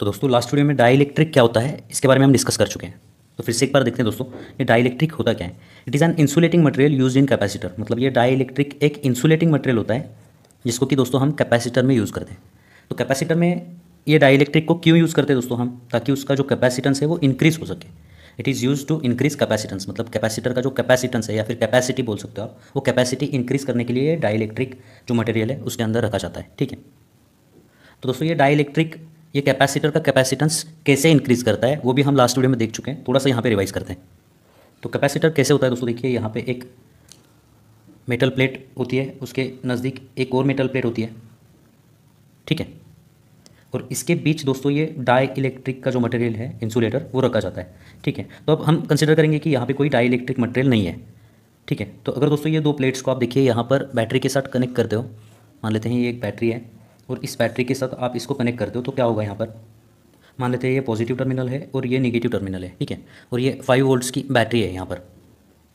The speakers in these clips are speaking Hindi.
तो दोस्तों लास्ट वीडियो में डाई क्या होता है इसके बारे में हम डिस्कस कर चुके हैं तो फिर से एक बार देखते हैं दोस्तों ये डाई होता क्या है it is an insulating material use in capacitor मतलब ये डाई एक इंसुलेटिंग मटेरियल होता है जिसको कि दोस्तों हम कैपेसिटर में यूज़ करते हैं तो कैपेसिटर में ये डाइलेक्ट्रिक को क्यों यूज़ करते हैं दोस्तों हम ताकि उसका जो कैपेसिटेंस है वो इंक्रीज़ हो सके it is use to increase capacitance मतलब कैपेसिटर का जो कैपेसिटेंस है या फिर कैपेसिटी बोल सकते हो आप वो कैपेसिटी इंक्रीज करने के लिए डाइलेक्ट्रिक जो मटेरियल है उसके अंदर रखा जाता है ठीक है तो दोस्तों ये डाइलेक्ट्रिक ये कैपेसिटर का कैपेसिटेंस कैसे इंक्रीज करता है वो भी हम लास्ट वीडियो में देख चुके हैं थोड़ा सा यहाँ पे रिवाइज करते हैं तो कैपेसिटर कैसे होता है दोस्तों देखिए यहाँ पे एक मेटल प्लेट होती है उसके नज़दीक एक और मेटल प्लेट होती है ठीक है और इसके बीच दोस्तों ये डाई इलेक्ट्रिक का जो मटेरियल है इंसुलेटर वो रखा जाता है ठीक है तो अब हम कंसिडर करेंगे कि यहाँ पर कोई डाई इलेक्ट्रिक मटेरियल नहीं है ठीक है तो अगर दोस्तों ये दो प्लेट्स को आप देखिए यहाँ पर बैटरी के साथ कनेक्ट करते हो मान लेते हैं ये एक बैटरी है और इस बैटरी के साथ आप इसको कनेक्ट करते हो तो क्या होगा यहाँ पर मान लेते हैं ये पॉजिटिव टर्मिनल है और ये नेगेटिव टर्मिनल है ठीक है और ये फाइव वोल्ट्स की बैटरी है यहाँ पर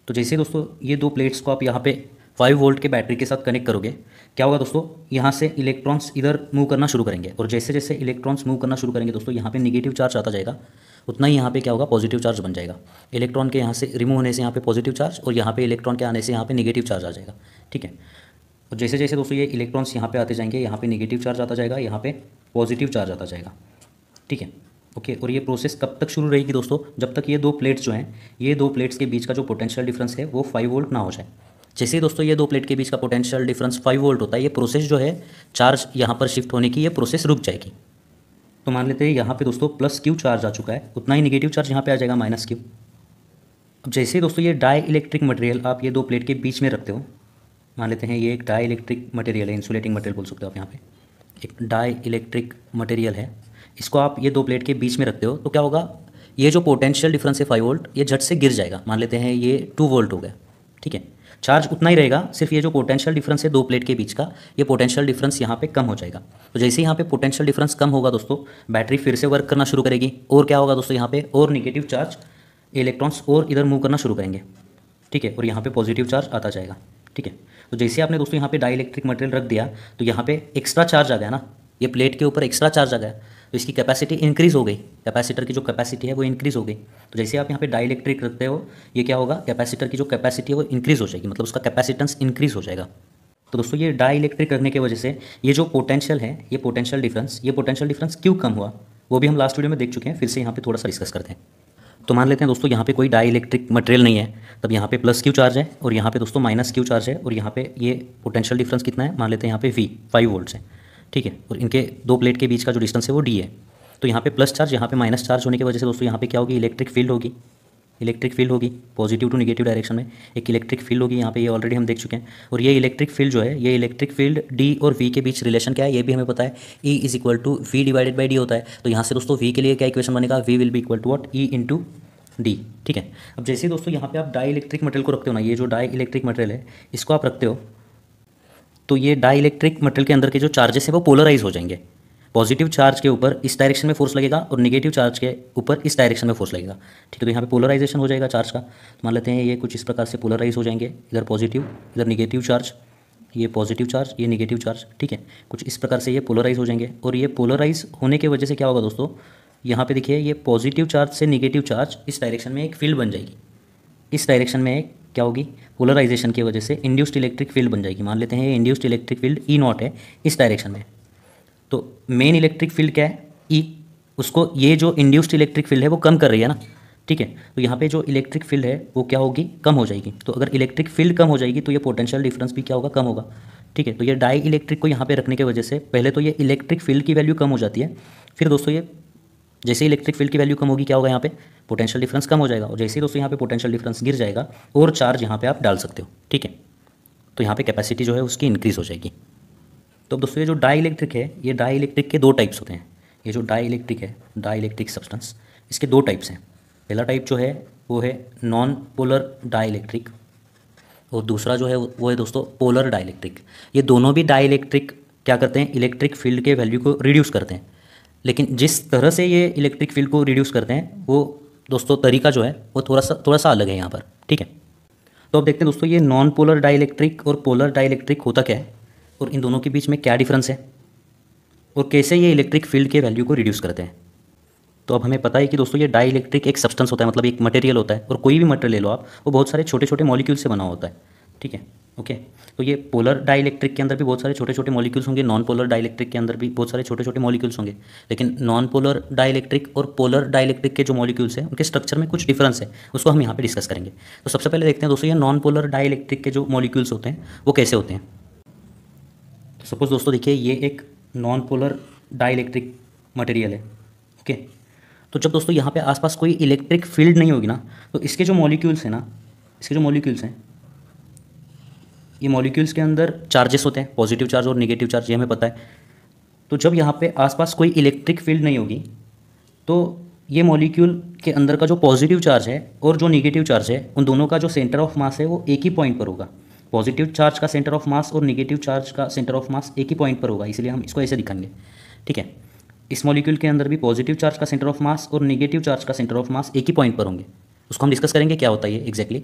तो जैसे दोस्तों ये दो प्लेट्स को आप यहाँ पे फाइव वोल्ट के बैटरी के साथ कनेक्ट करोगे क्या होगा दोस्तों यहाँ से इलेक्ट्रॉन्स इधर मूव करना शुरू करेंगे और जैसे जैसे इलेक्ट्रॉन्स मूव करना शुरू करेंगे दोस्तों यहाँ पे निगेटिव चार्ज आता जाएगा उतना ही यहाँ पे क्या होगा पॉजिटिव चार्ज बन जाएगा इलेक्ट्रॉन के यहाँ से रिमूव होने से यहाँ पे पॉजिटिव चार्ज और यहाँ पे इलेक्ट्रॉन के आने से यहाँ पे नेगेटिव चार्ज आ जाएगा ठीक है और जैसे जैसे दोस्तों ये इलेक्ट्रॉन्स यहाँ पे आते जाएंगे यहाँ पे नेगेटिव चार्ज आता जाएगा यहाँ पे पॉजिटिव चार्ज आता जाएगा ठीक है ओके और ये प्रोसेस कब तक शुरू रहेगी दोस्तों जब तक ये दो प्लेट्स जो हैं ये दो प्लेट्स के बीच का जो पोटेंशियल डिफरेंस है वो फाइव वोल्ट ना हो जाए जैसे ही दोस्तों ये दो प्लेट के बीच का पोटेंशियल डिफरेंस फाइव वोल्ट होता है ये प्रोसेस जो है चार्ज यहाँ पर शिफ्ट होने की ये प्रोसेस रुक जाएगी तो मान लेते हैं यहाँ पर दोस्तों प्लस क्यू चार्ज आ चुका है उतना ही निगेटिव चार्ज यहाँ पर आ जाएगा माइनस क्यू अब जैसे दोस्तों ये डाई इलेक्ट्रिक मटेरियल आप ये दो प्लेट के बीच में रखते हो मान लेते हैं ये एक डाई इलेक्ट्रिक मटेरियल है इंसुलेटिंग मटेरियल बोल सकते हो आप यहाँ पे एक डाई इलेक्ट्रिक मटेरियल है इसको आप ये दो प्लेट के बीच में रखते हो तो क्या होगा ये जो पोटेंशियल डिफरेंस है फाइव वोल्ट ये झट से गिर जाएगा मान लेते हैं ये टू वोल्ट हो गया ठीक है चार्ज उतना ही रहेगा सिर्फ ये जो पोटेंशियल डिफरेंस है दो प्लेट के बीच का ये पोटेंशियल डिफरेंस यहाँ पे कम हो जाएगा तो जैसे यहाँ पे पोटेंशियल डिफरेंस कम होगा दोस्तों बैटरी फिर से वर्क करना शुरू करेगी और क्या होगा दोस्तों यहाँ पे और निगेटिव चार्ज इलेक्ट्रॉन्स और इधर मूव करना शुरू करेंगे ठीक है और यहाँ पर पॉजिटिव चार्ज आता जाएगा ठीक है तो जैसे आपने दोस्तों यहाँ पे डाई इलेक्ट्रिक मटेरियल रख दिया तो यहाँ पे एक्स्ट्रा चार्ज आ गया ना ये प्लेट के ऊपर एक्स्ट्रा चार्ज आ गया तो इसकी कैपेसिटी इंक्रीज़ हो गई कैपेसिटर की जो कैपेसिटी है वो इंक्रीज़ हो गई तो जैसे आप यहाँ पे डाई इलेक्ट्रिक रखते हो ये क्या होगा कैपेसिटर की जो कैपेसिटी है वो इंक्रीज़ हो जाएगी मतलब उसका कैपेसिटेंस इंक्रीज़ हो जाएगा तो दोस्तों ये डाई इलेक्ट्रिक रखने की वजह से ये जो पोटेंशियल है ये पोटेंशियल डिफरेंस ये पोटेंशियल डिफरेंस क्यों कम हुआ वो भी हम लास्ट वीडियो में देख चुके हैं फिर से यहाँ पे थोड़ा सा डिस्कस करते हैं तो मान लेते हैं दोस्तों यहाँ पे कोई डाई इलेक्ट्रिक मटेरियल नहीं है तब यहाँ पे प्लस क्यू चार्ज है और यहाँ पे दोस्तों माइनस क्यू चार्ज है और यहाँ पे ये पोटेंशियल डिफरेंस कितना है मान लेते हैं यहाँ पे वी फाइव वोल्ट है ठीक है और इनके दो प्लेट के बीच का जो डिस्टेंस है वो डी है तो यहाँ पे प्लस चार्ज यहाँ पे माइनस चार्ज होने की वजह से दोस्तों यहाँ पे क्या होगी इलेक्ट्रिक फील्ड होगी इलेक्ट्रिक फील्ड होगी पॉजिटिव टू निगेटिव डायरेक्शन में एक इलेक्ट्रिक फील्ड होगी यहाँ पे ये ऑलरेडी हम देख चुके हैं और ये इलेक्ट्रिक फील्ड जो है ये इलेक्ट्रिक फील्ड डी और वी के बीच रिलेशन क्या है ये भी हमें पता है E is equal to V divided by D होता है तो यहाँ से दोस्तों वी के लिए क्या इक्वेशन बनेगा वी विल भी equal to what E into D ठीक है अब जैसे दोस्तों यहाँ पे आप डाई इलेक्ट्रिक मटेरियल को रखते हो ना ये जो डाई इलेक्ट्रिक मटेरियल है इसको आप रखते हो तो ये डाई इलेक्ट्रिक मटेरियल के अंदर के जो चार्जेस हैं वो पोलराइज हो जाएंगे पॉजिटिव चार्ज के ऊपर इस डायरेक्शन में फोर्स लगेगा और निगेटिव चार्ज के ऊपर इस डायरेक्शन में फोर्स लगेगा ठीक है तो यहाँ पे पोलराइजेशन हो जाएगा चार्ज का तो मान लेते हैं ये कुछ इस प्रकार से पोलराइज हो जाएंगे इधर पॉजिटिव इधर निगेटिव चार्ज ये पॉजिटिव चार्ज ये निगेटिव चार्ज ठीक है कुछ इस प्रकार से ये पोलराइज हो जाएंगे और ये पोलराइज होने की वजह से क्या होगा दोस्तों यहाँ पे देखिए ये पॉजिटिव चार्ज से निगेटिव चार्ज इस डायरेक्शन में एक फील्ड बन जाएगी इस डायरेक्शन में एक क्या होगी पोलराइजेशन की वजह से इंड्यूस्ड इलेक्ट्रिक फील्ड बन जाएगी मान लेते हैं ये induced electric field E not है इस डायरेक्शन में तो मेन इलेक्ट्रिक फील्ड क्या है ई e, उसको ये जो इंड्यूस्ड इलेक्ट्रिक फील्ड है वो कम कर रही है ना ठीक है तो यहाँ पे जो इलेक्ट्रिक फील्ड है वो क्या होगी कम हो जाएगी तो अगर इलेक्ट्रिक फील्ड कम हो जाएगी तो ये पोटेंशियल डिफरेंस भी क्या होगा कम होगा ठीक है तो ये डाई इलेक्ट्रिक को यहाँ पे रखने की वजह से पहले तो ये इलेक्ट्रिक फील्ड की वैल्यू कम हो जाती है फिर दोस्तों ये जैसे इलेक्ट्रिक फील्ड की वैल्यू कम होगी क्या होगा यहाँ पे पोटेंशियल डिफरेंस कम हो जाएगा और जैसे ही दोस्तों यहाँ पे पोटेंशियल डिफरेंस गिर जाएगा और चार्ज यहाँ पे आप डाल सकते हो ठीक है तो यहाँ पे कैपेसिटी जो है उसकी इंक्रीज़ हो जाएगी तो अब दोस्तों ये जो डाई इलेक्ट्रिक है ये डाई इलेक्ट्रिक के दो टाइप्स होते हैं ये जो डाई इलेक्ट्रिक है डाई इलेक्ट्रिक सब्सटेंस इसके दो टाइप्स हैं पहला टाइप जो है वो है नॉन पोलर डाई इलेक्ट्रिक और दूसरा जो है वो है दोस्तों पोलर डाई इलेक्ट्रिक ये दोनों भी डाई इलेक्ट्रिक क्या करते हैं इलेक्ट्रिक फील्ड के वैल्यू को रिड्यूस करते हैं लेकिन जिस तरह से ये इलेक्ट्रिक फील्ड को रिड्यूस करते हैं वो दोस्तों तरीका जो है वो थोड़ा सा थोड़ा सा अलग है यहाँ पर ठीक है तो अब देखते हैं दोस्तों ये नॉन पोलर इलेक्ट्रिक और पोलर डाई इलेक्ट्रिक होता क्या है और इन दोनों के बीच में क्या डिफरेंस है और कैसे ये इलेक्ट्रिक फील्ड के वैल्यू को रिड्यूस करते हैं तो अब हमें पता है कि दोस्तों ये डाई इलेक्ट्रिक एक सब्सटेंस होता है मतलब एक मटेरियल होता है और कोई भी मटेरियल ले लो आप वो बहुत सारे छोटे छोटे मॉलिक्यूल से बना होता है ठीक है ओके तो ये पोलर डाई इलेक्ट्रिक के अंदर भी बहुत सारे छोटे छोटे मॉलिक्यूल्स होंगे नॉन पोलर डाई इलेक्ट्रिक के अंदर भी बहुत सारे छोटे छोटे मॉलिक्यूल्स होंगे लेकिन नॉन पोलर डाई इलेक्ट्रिक और पोलर डाई इलेक्ट्रिक के जो मॉलिक्यूल्स हैं उनके स्ट्रक्चर में कुछ डिफरेंस है उसको हम यहाँ पर डिस्कस करेंगे तो सबसे पहले देखते हैं दोस्तों ये नॉन पोलर डाई इलेक्ट्रिक के जो मॉलिक्यूल्स होते हैं वो कैसे होते हैं सपोज दोस्तों देखिए ये एक नॉन पोलर डाइलेक्ट्रिक मटेरियल है ओके तो जब दोस्तों यहाँ पे आसपास कोई इलेक्ट्रिक फील्ड नहीं होगी ना तो इसके जो मॉलिक्यूल्स हैं ना इसके जो मॉलिक्यूल्स हैं ये मॉलिक्यूल्स के अंदर चार्जेस होते हैं पॉजिटिव चार्ज और निगेटिव चार्ज ये हमें पता है तो जब यहाँ पे आसपास कोई इलेक्ट्रिक फील्ड नहीं होगी तो ये मॉलिक्यूल के अंदर का जो पॉजिटिव चार्ज है और जो निगेटिव चार्ज है उन दोनों का जो सेंटर ऑफ मास है वो एक ही पॉइंट पर होगा पॉजिटिव चार्ज का सेंटर ऑफ मास और निगेटिव चार्ज का सेंटर ऑफ मास एक ही पॉइंट पर होगा इसलिए हम इसको ऐसे दिखाएंगे ठीक है इस मॉलिक्यूल के अंदर भी पॉजिटिव चार्ज का सेंटर ऑफ मास और निगेटिव चार्ज का सेंटर ऑफ मास एक ही पॉइंट पर होंगे उसको हम डिस्कस करेंगे क्या होता है एग्जैक्टली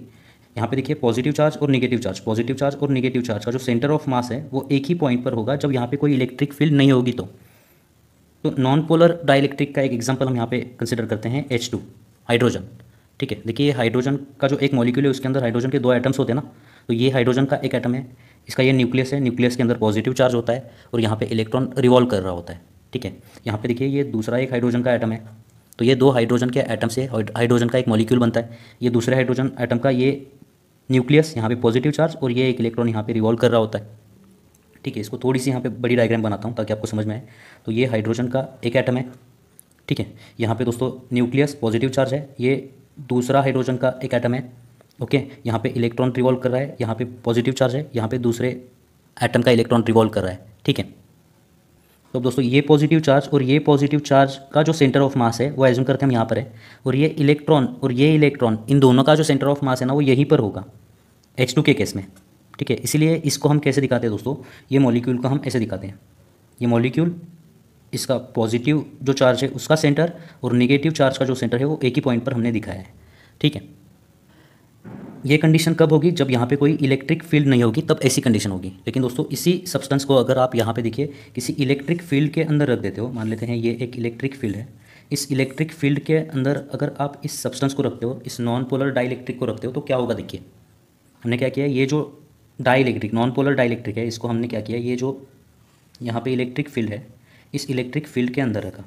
यहाँ पे देखिए पॉजिटिव चार्ज और निगेटिव चार्ज पॉजिटिव चार्ज और निगेटिव चार्ज का जो सेंटर ऑफ मास है वो एक ही पॉइंट पर होगा जब यहाँ पे कोई इलेक्ट्रिक फील्ड नहीं होगी तो तो नॉन पोलर डाइलेक्ट्रिक का एक एग्जाम्पल हम यहाँ पे कंसिडर करते हैं एच हाइड्रोजन ठीक है देखिए हाइड्रोजन का जो एक मॉलिक्यूल है उसके अंदर हाइड्रोजन के दो आइटम्स होते हैं ना तो ये हाइड्रोजन का एक एटम है इसका ये न्यूक्लियस है न्यूक्लियस के अंदर पॉजिटिव चार्ज होता है और यहाँ पे इलेक्ट्रॉन रिवॉल्व कर रहा होता है ठीक है यहाँ पे देखिए ये दूसरा एक हाइड्रोजन का एटम है तो ये दो हाइड्रोजन के एटम से हाइड्रोजन का एक मॉलिक्यूल बनता है ये दूसरे हाइड्रोजन एटम का ये न्यूक्लियस यहाँ पे पॉजिटिव चार्ज और ये एक इलेक्ट्रॉन यहाँ पे रिवॉल्व कर रहा होता है ठीक है इसको थोड़ी सी यहाँ पे बड़ी डायग्राम बनाता हूँ ताकि आपको समझ में आए तो ये हाइड्रोजन का एक एटम है ठीक है यहाँ पे दोस्तों न्यूक्लियस पॉजिटिव चार्ज है ये दूसरा हाइड्रोजन का एक एटम है ओके यहाँ पे इलेक्ट्रॉन रिवॉल्व कर रहा है यहाँ पे पॉजिटिव चार्ज है यहाँ पे दूसरे एटम का इलेक्ट्रॉन रिवॉल्व कर रहा है ठीक है तो दोस्तों ये पॉजिटिव चार्ज और ये पॉजिटिव चार्ज का जो सेंटर ऑफ मास है वो एज्यूम करते हैं हम यहाँ पर है और ये इलेक्ट्रॉन और ये इलेक्ट्रॉन इन दोनों का जो सेंटर ऑफ मास है ना वो यहीं पर होगा एच के केस में ठीक है इसीलिए इसको हम कैसे दिखाते हैं दोस्तों ये मॉलिक्यूल का हम ऐसे दिखाते हैं ये मॉलिक्यूल इसका पॉजिटिव जो चार्ज है उसका सेंटर और निगेटिव चार्ज का जो सेंटर है वो एक ही पॉइंट पर हमने दिखाया है ठीक है ये कंडीशन कब होगी जब यहाँ पे कोई इलेक्ट्रिक फील्ड नहीं होगी तब ऐसी कंडीशन होगी लेकिन दोस्तों इसी सब्सटेंस को अगर आप यहाँ पे देखिए किसी इलेक्ट्रिक फील्ड के अंदर रख देते हो मान लेते हैं ये एक इलेक्ट्रिक फील्ड है इस इलेक्ट्रिक फील्ड के अंदर अगर आप इस सब्सटेंस को रखते हो इस नॉन पोलर डाइलेक्ट्रिक को रखते हो तो क्या होगा देखिए हमने क्या किया ये जो डाइलेक्ट्रिक नॉन पोलर डाइलेक्ट्रिक है इसको हमने क्या किया ये जो यहाँ पर इलेक्ट्रिक फील्ड है इस इलेक्ट्रिक फील्ड के अंदर रखा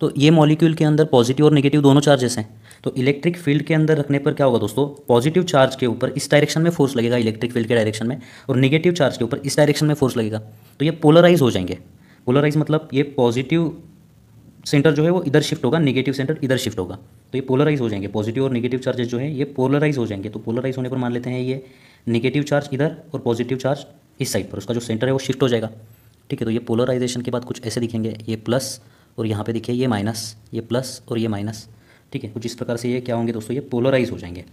तो ये मॉलिक्यूल के अंदर पॉजिटिव और नेगेटिव दोनों चार्जेस हैं तो इलेक्ट्रिक फील्ड के अंदर रखने पर क्या होगा दोस्तों पॉजिटिव चार्ज के ऊपर इस डायरेक्शन में फोर्स लगेगा इलेक्ट्रिक फील्ड के डायरेक्शन में और निगेटिव चार्ज के ऊपर इस डायरेक्शन में फोर्स लगेगा तो ये पोलराइज हो जाएंगे पोलराइज मतलब ये पॉजिटिव सेंटर जो है वो इधर शिफ्ट होगा नेगेटिव सेंटर इधर शिफ्ट होगा तो ये पोलराइज हो जाएंगे पॉजिटिव और नेगेटिव चार्जेस जो है ये पोलराइज हो जाएंगे तो पोलराइज होने पर मान लेते हैं ये नेगेटिव चार्ज इधर और पॉजिटिव चार्ज इस साइड पर उसका जो सेंटर है वो शिफ्ट हो जाएगा ठीक है तो ये पोलराइजेशन के बाद कुछ ऐसे दिखेंगे ये प्लस और यहाँ पे दिखे ये माइनस ये प्लस और ये माइनस ठीक है कुछ इस प्रकार से ये क्या होंगे दोस्तों ये पोलराइज हो जाएंगे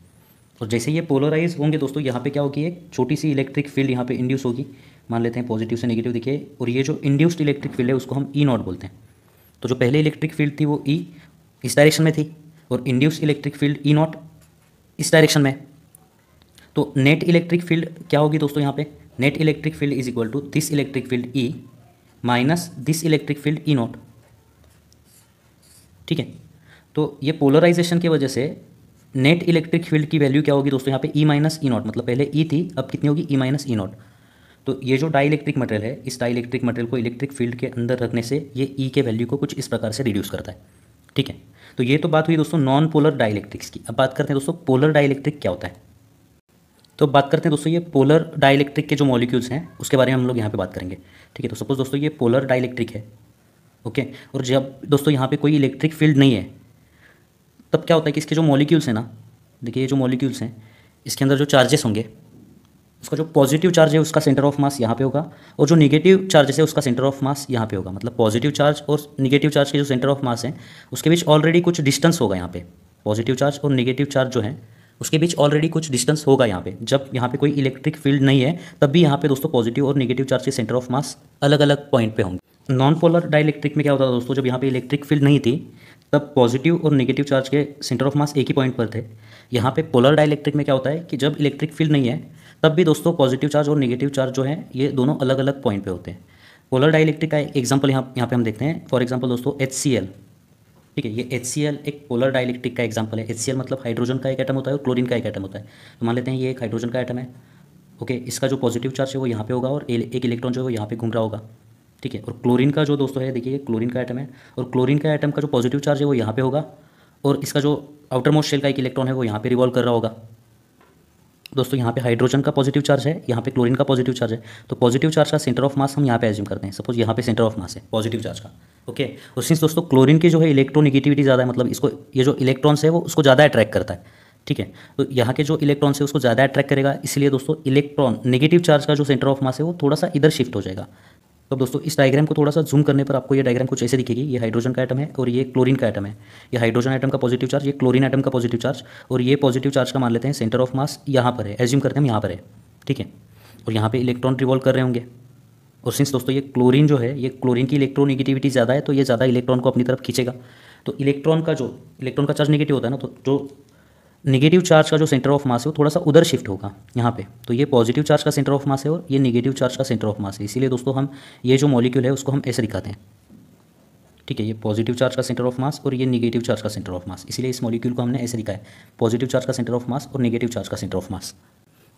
और जैसे ये पोलराइज होंगे दोस्तों यहाँ पे क्या होगी एक छोटी सी इलेक्ट्रिक फील्ड यहाँ पे इंड्यूस होगी मान लेते हैं पॉजिटिव से नेगेटिव दिखे और ये जो इंड्यूस्ड इलेक्ट्रिक फील्ड है उसको हम ई e नॉट बोलते हैं तो जो पहले इलेक्ट्रिक फील्ड थी वो ई e इस डायरेक्शन में थी और induced electric field E not इस डायरेक्शन में तो नेट इलेक्ट्रिक फील्ड क्या होगी दोस्तों यहाँ पे net electric field is equal to this electric field E minus this electric field E not ठीक है तो ये पोलराइजेशन की वजह से नेट इलेक्ट्रिक फील्ड की वैल्यू क्या होगी दोस्तों यहाँ पे ई माइनस ई नॉट मतलब पहले ई e थी अब कितनी होगी ई माइनस ई नॉट तो ये जो डाई इलेक्ट्रिक मटेरियल है इस डाई इलेक्ट्रिक मटेरियल को इलेक्ट्रिक फील्ड के अंदर रखने से ये ई e के वैल्यू को कुछ इस प्रकार से रिड्यूस करता है ठीक है तो ये तो बात हुई दोस्तों नॉन पोलर डायलेक्ट्रिक्स की अब बात करते हैं दोस्तों पोलर डायलेक्ट्रिक क्या होता है तो बात करते हैं दोस्तों ये पोलर डायलेक्ट्रिक के जो मॉलिक्यूल्स हैं उसके बारे में हम लोग यहाँ पे बात करेंगे ठीक है तो सपोज दोस्तों ये पोलर डायलेक्ट्रिक है ओके और जब दोस्तों यहाँ पे कोई इलेक्ट्रिक फील्ड नहीं है तब क्या होता है कि इसके जो मॉलिक्यूल्स हैं ना देखिए ये जो मॉलिक्यूल्स हैं इसके अंदर जो चार्जेस होंगे उसका जो पॉजिटिव चार्ज है उसका सेंटर ऑफ मास यहाँ पे होगा और जो निगेटिव चार्जेस है उसका सेंटर ऑफ मास यहाँ पे होगा मतलब पॉजिटिव चार्ज और निगेटिव चार्ज के जो सेंटर ऑफ मास है उसके बीच ऑलरेडी कुछ डिस्टेंस होगा यहाँ पे पॉजिटिव चार्ज और निगेटिव चार्ज जो है उसके बीच ऑलरेडी कुछ डिस्टेंस होगा यहाँ पे जब यहाँ पे कोई इलेक्ट्रिक फील्ड नहीं है तब भी यहाँ पे दोस्तों पॉजिटिव और निगेटिव चार्ज के सेंटर ऑफ मास अलग अलग पॉइंट पे होंगे नॉन पोलर डायलेक्ट्रिक में क्या होता था दोस्तों जब यहाँ पे इलेक्ट्रिक फील्ड नहीं थी तब पॉजिटिव और नेगेटिव चार्ज के सेंटर ऑफ मास एक ही पॉइंट पर थे यहाँ पे पोलर डाइलेक्ट्रिक में क्या होता है कि जब इलेक्ट्रिक फील्ड नहीं है तब भी दोस्तों पॉजिटिव चार्ज और नेगेटिव चार्ज जो है ये दोनों अलग अलग पॉइंट पे होते हैं पोलर डाइलेक्ट्रिक का एग्जाम्पल यहाँ यहाँ पे हम देखते हैं फॉर एग्जाम्पल दोस्तों एच ठीक है ये एच एक पोलर डायलेक्ट्रिक का एग्जाम्पल है एच मतलब हाइड्रोजन का एक आइटम होता है और क्लोरिन का एक आइटम होता है तो मान लेते हैं ये एक हाइड्रोजन का आइटम है ओके इसका जो पॉजिटिव चार्ज है वो यहाँ पे होगा और एक इलेक्ट्रॉन जो है वो यहाँ पे घूम रहा होगा ठीक है और क्लोरीन का जो दोस्तों है देखिए क्लोरीन का आइटम है और क्लोरीन का आइटम का जो पॉजिटिव चार्ज है वो यहाँ पे होगा और इसका जो आउटर मोस्ट शेल का एक इलेक्ट्रॉन है वो यहाँ पे रिवॉल्व कर रहा होगा दोस्तों यहाँ पे हाइड्रोजन का पॉजिटिव चार्ज है यहाँ पे क्लोरीन का पॉजिटिव चार्ज है तो पॉजिटिव चार्ज का सेंटर ऑफ मास हम यहाँ पे एज्यूम करते हैं सपोज यहाँ पे सेंटर ऑफ मास है पॉजिटिव चार्ज का ओके और सिंस दोस्तों क्लोरीन की जो है इलेक्ट्रोनिगेटिविटी ज़्यादा है मतलब इसको ये जो इलेक्ट्रॉन्स है वो उसको ज़्यादा अट्रैक्ट करता है ठीक है तो यहाँ के जो इलेक्ट्रॉन है उसको ज़्यादा अट्रैक्ट करेगा इसलिए दोस्तों इलेक्ट्रॉन नेगेटिव चार्ज का जो सेंटर ऑफ मास है वो थोड़ा सा इधर शिफ्ट हो जाएगा तो दोस्तों इस डायग्राम को थोड़ा सा जूम करने पर आपको ये डायग्राम कुछ ऐसे दिखेगी ये हाइड्रोजन का आइटम है और ये क्लोरीन का आइटम है ये हाइड्रोजन आइटम का पॉजिटिव चार्ज ये क्लोरीन आइटम का पॉजिटिव चार्ज और ये पॉजिटिव चार्ज का मान लेते हैं सेंटर ऑफ मास यहाँ पर है एज्यूम करते हैं हम यहाँ पर है ठीक है और यहाँ पर इलेक्ट्रॉन रिवॉल्व कर रहे होंगे और सिंस दोस्तों ये क्लोरीन जो है ये क्लोरीन की इलेक्ट्रोनिगेटिविटी ज़्यादा है तो ये ज़्यादा इलेक्ट्रॉन को अपनी तरफ खींचेगा तो इलेक्ट्रॉन का जो इलेक्ट्रॉन का चार्ज नेगेटिव होता है ना तो जो निगेटिव चार्ज का जो सेंटर ऑफ मास है वो थोड़ा सा उधर शिफ्ट होगा यहाँ पे तो ये पॉजिटिव चार्ज का सेंटर ऑफ मास है और ये निगेटिव चार्ज का सेंटर ऑफ मास है इसीलिए दोस्तों हम ये जो मॉलिक्यूल है उसको हम ऐसे दिखाते हैं ठीक है ये पॉजिटिव चार्ज का सेंटर ऑफ मास और ये निगेटिव चार्ज का सेंटर ऑफ मास इसीलिए इस मॉलिक्यूल को हमने ऐसे दिखा है पॉजिटिव चार्ज का सेंटर ऑफ मास और निगेटिव चार्ज का सेंटर ऑफ मास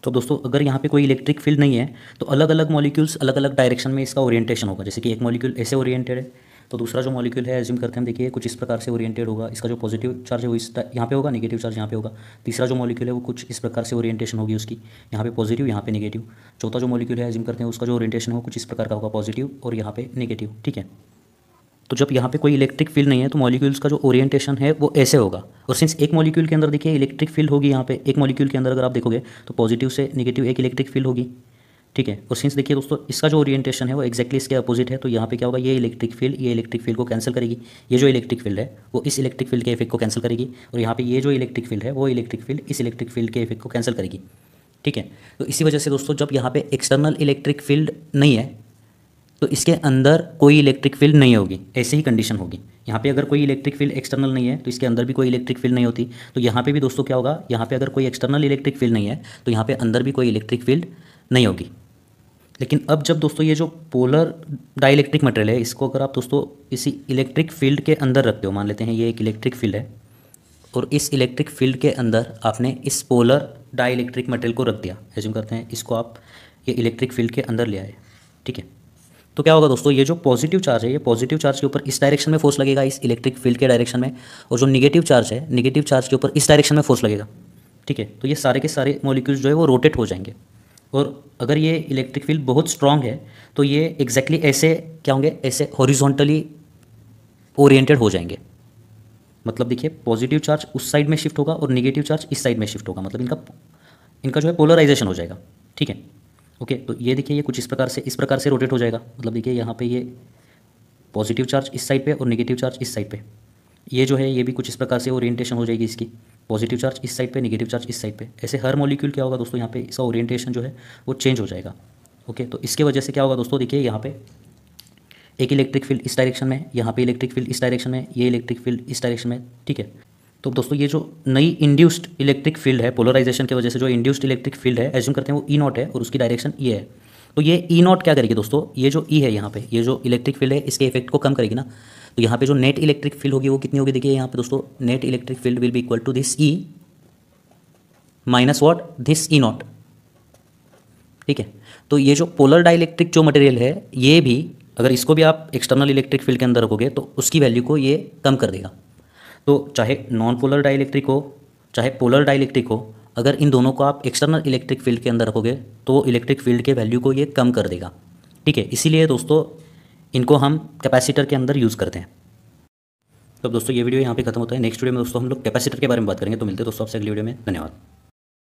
तो दोस्तों अगर यहाँ पे कोई इलेक्ट्रिक फील्ड नहीं है तो अलग अलग मॉलिक्यूल्स अलग अलग डायरेक्शन में इसका ओरिएंटेशन होगा जैसे कि एक मॉलिक्यूल ऐसे ओरिएंटेड है तो दूसरा जो मॉलिक्यूल है एज्यूम करते हैं देखिए कुछ इस प्रकार से ओरिएंटेड होगा इसका जो पॉजिटिव चार्ज है वो इस यहाँ पे होगा नेगेटिव चार्ज यहाँ पे होगा तीसरा जो मॉलिक्यूल है वो कुछ इस प्रकार से ओरिएंटेशन होगी उसकी यहाँ पे पॉजिटिव यहाँ पे नेगेटिव चौथा जो मॉलिक्यूल है एज्यूम करते हैं उसका जो ओरिएंटेशन होगा कुछ इस प्रकार का होगा पॉजिटिव और यहाँ पे नेगेटिव ठीक है तो जब यहाँ पे कोई इलेक्ट्रिक फील्ड नहीं है तो मॉलिक्यूल्स का जो ओरिएंटेशन है वो ऐसे होगा और सिंस एक मॉलिक्यूल के अंदर देखिए इलेक्ट्रिक फील्ड होगी यहाँ पे एक मॉलिक्यूल के अंदर अगर आप देखोगे तो पॉजिटिव से नेगेटिव एक इलेक्ट्रिक फील्ड होगी ठीक है और सिंस देखिए दोस्तों इसका जो ओरिएंटेशन है वो एक्जैक्टली इसके अपोजिट है तो यहाँ पे क्या होगा ये इलेक्ट्रिक फील्ड ये इलेक्ट्रिक फील्ड को कैंसिल करेगी ये जो इलेक्ट्रिक फील्ड है वो इस इलेक्ट्रिक फील्ड के इफेक्ट को कैंसिल करेगी और यहाँ पे ये जो इलेक्ट्रिक फील्ड है वो इलेक्ट्रिक फील्ड इस इलेक्ट्रिक फील्ड के इफेक्ट को कैंसिल करेगी ठीक है तो इसी वजह से दोस्तों जब यहाँ पर एक्सटर्नल इलेक्ट्रिक फील्ड नहीं है तो इसके अंदर कोई इलेक्ट्रिक फील्ड नहीं होगी ऐसे ही कंडीशन होगी यहाँ पे अगर कोई इलेक्ट्रिक फील्ड एक्सटर्नल नहीं है तो इसके अंदर भी कोई इलेक्ट्रिक फील्ड नहीं होती तो यहाँ पे भी दोस्तों क्या होगा यहाँ पे अगर कोई एक्सटर्नल इलेक्ट्रिक फील्ड नहीं है तो यहाँ पे अंदर भी कोई इलेक्ट्रिक फील्ड नहीं होगी लेकिन अब जब दोस्तों ये जो पोलर डाइलेक्ट्रिक मटेरियल है इसको अगर आप दोस्तों इसी इलेक्ट्रिक फील्ड के अंदर रखते हो मान लेते हैं ये एक इलेक्ट्रिक फील्ड है और इस इलेक्ट्रिक फील्ड के अंदर आपने इस पोलर डाइलेक्ट्रिक मटेरियल को रख दिया एज्यूम करते हैं इसको आप ये इलेक्ट्रिक फील्ड के अंदर ले आए ठीक है तो क्या होगा दोस्तों ये जो पॉजिटिव चार्ज है ये पॉजिटिव चार्ज के ऊपर इस डायरेक्शन में फोर्स लगेगा इस इलेक्ट्रिक फील्ड के डायरेक्शन में और जो निगेटिव चार्ज है निगेटिव चार्ज के ऊपर इस डायरेक्शन में फोर्स लगेगा ठीक है तो ये सारे के सारे मॉलिक्यूल्स जो है वो रोटेट हो जाएंगे और अगर ये इलेक्ट्रिक फील्ड बहुत स्ट्रांग है तो ये एग्जैक्टली exactly ऐसे क्या होंगे ऐसे हॉरिजॉन्टली ओरिएंटेड हो जाएंगे मतलब देखिए पॉजिटिव चार्ज उस साइड में शिफ्ट होगा और निगेटिव चार्ज इस साइड में शिफ्ट होगा मतलब इनका इनका जो है पोलराइजेशन हो जाएगा ठीक है ओके तो ये देखिए ये कुछ इस प्रकार से इस प्रकार से रोटेट हो जाएगा मतलब देखिए यहाँ पर ये पॉजिटिव चार्ज इस साइड पर और निगेटिव चार्ज इस साइड पर ये जो है ये भी कुछ इस प्रकार से ओरिएंटेशन हो जाएगी इसकी पॉजिटिव चार्ज इस साइड पे नेगेटिव चार्ज इस साइड पे ऐसे हर मॉलिक्यूल क्या होगा दोस्तों यहाँ पे इसका ओरिएंटेशन जो है वो चेंज हो जाएगा ओके तो इसके वजह से क्या होगा दोस्तों देखिए यहाँ पे एक इलेक्ट्रिक फील्ड इस डायरेक्शन में यहाँ पे इलेक्ट्रिक फील्ड इस डायरेक्शन में ये इलेक्ट्रिक फील्ड इस डायरेक्शन में ठीक है तो दोस्तों ये जो नई इंड्यूस्ड इलेक्ट्रिक फील्ड है पोलराइजेशन की वजह से जो इंड्यूस्ड इलेक्ट्रिक फील्ड है एज्यूम करते हैं वो ई e नॉट है और उसकी डायरेक्शन ये है तो ये ई e नॉट क्या करेगी दोस्तों ये जो ई e है यहाँ पे ये जो इलेक्ट्रिक फील्ड है इसके इफेक्ट को कम करेगी ना तो यहाँ पे जो नेट इलेक्ट्रिक फील्ड होगी वो कितनी होगी देखिए यहाँ पे दोस्तों net electric field will be equal to this E minus what this E not ठीक है तो ये जो पोलर डाइलेक्ट्रिक जो मटेरियल है ये भी अगर इसको भी आप एक्सटर्नल इलेक्ट्रिक फील्ड के अंदर रखोगे तो उसकी वैल्यू को ये कम कर देगा तो चाहे नॉन पोलर डाइलेक्ट्रिक हो चाहे पोलर डाइलेक्ट्रिक हो अगर इन दोनों को आप एक्सटर्नल इलेक्ट्रिक फील्ड के अंदर रखोगे तो इलेक्ट्रिक फील्ड के वैल्यू को ये कम कर देगा ठीक है इसीलिए दोस्तों इनको हम कैपेसिटर के अंदर यूज़ करते हैं तो दोस्तों ये वीडियो यहाँ पे खत्म होता है नेक्स्ट वीडियो में दोस्तों हम लोग कैपेसिटर के बारे में बात करेंगे तो मिलते हैं दोस्तों आपसे अगली वीडियो में धन्यवाद